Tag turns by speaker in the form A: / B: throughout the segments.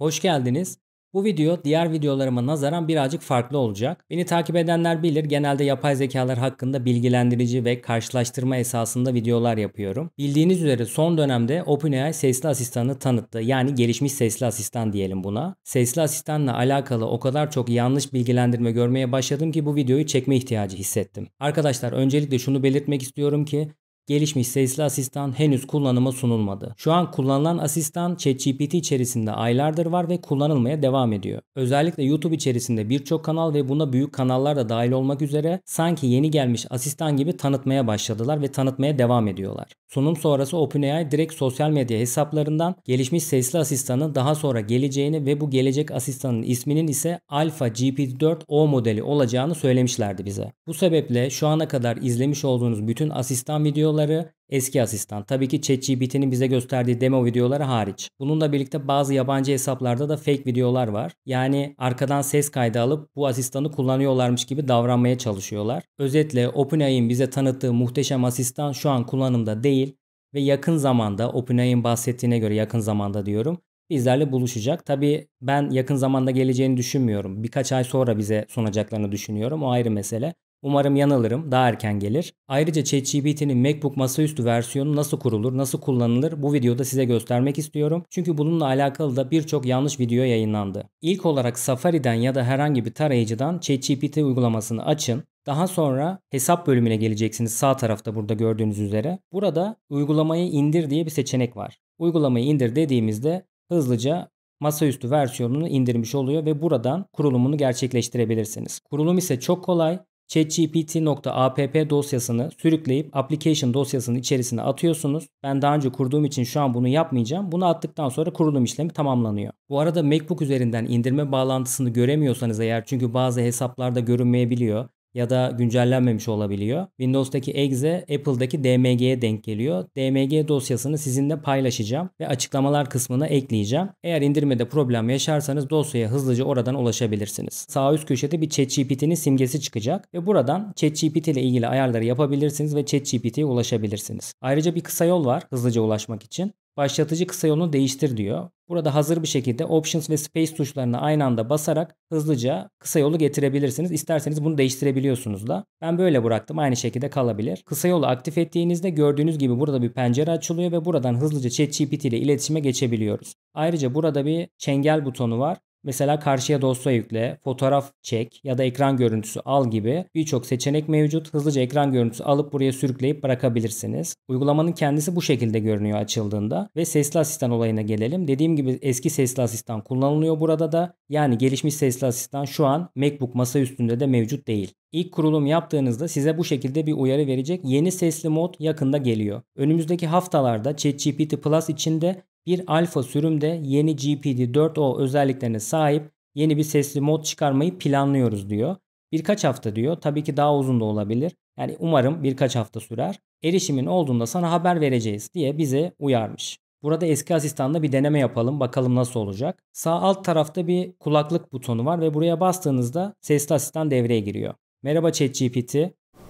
A: Hoş geldiniz. Bu video diğer videolarıma nazaran birazcık farklı olacak. Beni takip edenler bilir genelde yapay zekalar hakkında bilgilendirici ve karşılaştırma esasında videolar yapıyorum. Bildiğiniz üzere son dönemde OpenAI sesli asistanı tanıttı. Yani gelişmiş sesli asistan diyelim buna. Sesli asistanla alakalı o kadar çok yanlış bilgilendirme görmeye başladım ki bu videoyu çekme ihtiyacı hissettim. Arkadaşlar öncelikle şunu belirtmek istiyorum ki gelişmiş sesli asistan henüz kullanıma sunulmadı. Şu an kullanılan asistan ChatGPT içerisinde aylardır var ve kullanılmaya devam ediyor. Özellikle YouTube içerisinde birçok kanal ve buna büyük kanallar da dahil olmak üzere sanki yeni gelmiş asistan gibi tanıtmaya başladılar ve tanıtmaya devam ediyorlar. Sunum sonrası OpenAI direkt sosyal medya hesaplarından gelişmiş sesli asistanın daha sonra geleceğini ve bu gelecek asistanın isminin ise Alpha GPT-4o modeli olacağını söylemişlerdi bize. Bu sebeple şu ana kadar izlemiş olduğunuz bütün asistan videoları videoları, eski asistan. Tabii ki ChatGPT'nin bize gösterdiği demo videoları hariç. Bununla birlikte bazı yabancı hesaplarda da fake videolar var. Yani arkadan ses kaydı alıp bu asistanı kullanıyorlarmış gibi davranmaya çalışıyorlar. Özetle OpenAI'nin bize tanıttığı muhteşem asistan şu an kullanımda değil ve yakın zamanda OpenAI'nin bahsettiğine göre yakın zamanda diyorum bizlerle buluşacak. Tabii ben yakın zamanda geleceğini düşünmüyorum. Birkaç ay sonra bize sunacaklarını düşünüyorum. O ayrı mesele. Umarım yanılırım, daha erken gelir. Ayrıca ChatGPT'nin MacBook masaüstü versiyonu nasıl kurulur, nasıl kullanılır bu videoda size göstermek istiyorum. Çünkü bununla alakalı da birçok yanlış video yayınlandı. İlk olarak Safari'den ya da herhangi bir tarayıcıdan ChatGPT uygulamasını açın. Daha sonra hesap bölümüne geleceksiniz sağ tarafta burada gördüğünüz üzere. Burada uygulamayı indir diye bir seçenek var. Uygulamayı indir dediğimizde hızlıca masaüstü versiyonunu indirmiş oluyor ve buradan kurulumunu gerçekleştirebilirsiniz. Kurulum ise çok kolay chatgpt.app dosyasını sürükleyip application dosyasının içerisine atıyorsunuz. Ben daha önce kurduğum için şu an bunu yapmayacağım. Bunu attıktan sonra kurulum işlemi tamamlanıyor. Bu arada MacBook üzerinden indirme bağlantısını göremiyorsanız eğer çünkü bazı hesaplarda görünmeyebiliyor ya da güncellenmemiş olabiliyor. Windows'taki exe Apple'daki DMG'ye denk geliyor. DMG dosyasını sizinle paylaşacağım ve açıklamalar kısmına ekleyeceğim. Eğer indirmede problem yaşarsanız dosyaya hızlıca oradan ulaşabilirsiniz. Sağ üst köşede bir ChatGPT'nin simgesi çıkacak ve buradan ChatGPT ile ilgili ayarları yapabilirsiniz ve ChatGPT'ye ulaşabilirsiniz. Ayrıca bir kısa yol var hızlıca ulaşmak için başlatıcı kısa yolunu değiştir diyor. Burada hazır bir şekilde Options ve Space tuşlarını aynı anda basarak hızlıca kısa yolu getirebilirsiniz. İsterseniz bunu değiştirebiliyorsunuz da. Ben böyle bıraktım. Aynı şekilde kalabilir. Kısa yolu aktif ettiğinizde gördüğünüz gibi burada bir pencere açılıyor ve buradan hızlıca ChatGPT ile iletişime geçebiliyoruz. Ayrıca burada bir çengel butonu var. Mesela karşıya dosya yükle, fotoğraf çek ya da ekran görüntüsü al gibi birçok seçenek mevcut. Hızlıca ekran görüntüsü alıp buraya sürükleyip bırakabilirsiniz. Uygulamanın kendisi bu şekilde görünüyor açıldığında. Ve sesli asistan olayına gelelim. Dediğim gibi eski sesli asistan kullanılıyor burada da. Yani gelişmiş sesli asistan şu an MacBook masa üstünde de mevcut değil. İlk kurulum yaptığınızda size bu şekilde bir uyarı verecek yeni sesli mod yakında geliyor. Önümüzdeki haftalarda ChatGPT Plus içinde bir alfa sürümde yeni GPD-4O özelliklerine sahip yeni bir sesli mod çıkarmayı planlıyoruz diyor. Birkaç hafta diyor. Tabii ki daha uzun da olabilir. Yani umarım birkaç hafta sürer. Erişimin olduğunda sana haber vereceğiz diye bize uyarmış. Burada eski asistanla bir deneme yapalım bakalım nasıl olacak. Sağ alt tarafta bir kulaklık butonu var ve buraya bastığınızda sesli asistan devreye giriyor. Merhaba ChatGPT.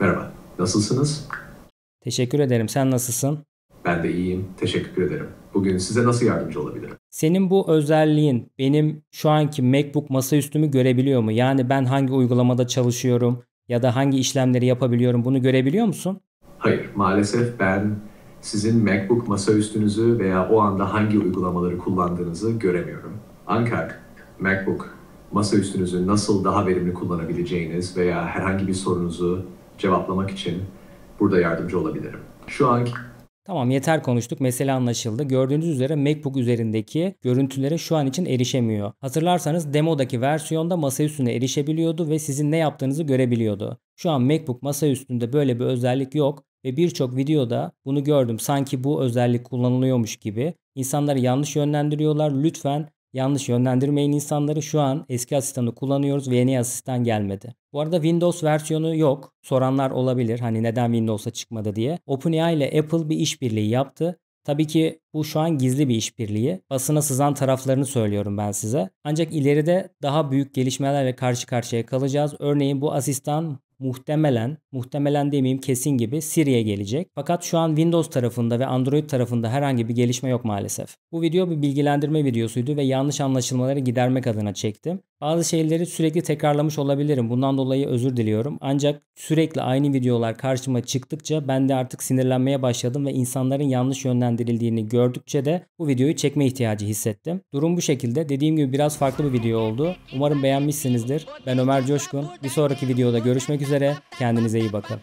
A: Merhaba. Nasılsınız? Teşekkür ederim. Sen nasılsın? Ben de iyiyim. Teşekkür ederim. Bugün size nasıl yardımcı olabilirim? Senin bu özelliğin benim şu anki MacBook masaüstümü görebiliyor mu? Yani ben hangi uygulamada çalışıyorum ya da hangi işlemleri yapabiliyorum bunu görebiliyor musun? Hayır, maalesef ben sizin MacBook masaüstünüzü veya o anda hangi uygulamaları kullandığınızı göremiyorum. Ancak MacBook masaüstünüzü nasıl daha verimli kullanabileceğiniz veya herhangi bir sorunuzu cevaplamak için burada yardımcı olabilirim. Şu anki Tamam yeter konuştuk mesele anlaşıldı. Gördüğünüz üzere MacBook üzerindeki görüntülere şu an için erişemiyor. Hatırlarsanız demodaki versiyonda masa erişebiliyordu ve sizin ne yaptığınızı görebiliyordu. Şu an MacBook masaüstünde böyle bir özellik yok ve birçok videoda bunu gördüm. Sanki bu özellik kullanılıyormuş gibi. İnsanları yanlış yönlendiriyorlar. Lütfen Yanlış yönlendirmeyin insanları şu an eski asistanı kullanıyoruz ve yeni asistan gelmedi. Bu arada Windows versiyonu yok. Soranlar olabilir hani neden Windows'a çıkmadı diye. OpenAI ile Apple bir işbirliği yaptı. Tabii ki bu şu an gizli bir işbirliği. Basına sızan taraflarını söylüyorum ben size. Ancak ileride daha büyük gelişmelerle karşı karşıya kalacağız. Örneğin bu asistan muhtemelen, muhtemelen demeyeyim kesin gibi Siri'ye gelecek. Fakat şu an Windows tarafında ve Android tarafında herhangi bir gelişme yok maalesef. Bu video bir bilgilendirme videosuydu ve yanlış anlaşılmaları gidermek adına çektim. Bazı şeyleri sürekli tekrarlamış olabilirim. Bundan dolayı özür diliyorum. Ancak sürekli aynı videolar karşıma çıktıkça ben de artık sinirlenmeye başladım ve insanların yanlış yönlendirildiğini gördükçe de bu videoyu çekme ihtiyacı hissettim. Durum bu şekilde. Dediğim gibi biraz farklı bir video oldu. Umarım beğenmişsinizdir. Ben Ömer Coşkun. Bir sonraki videoda görüşmek üzere. Kendinize iyi bakın.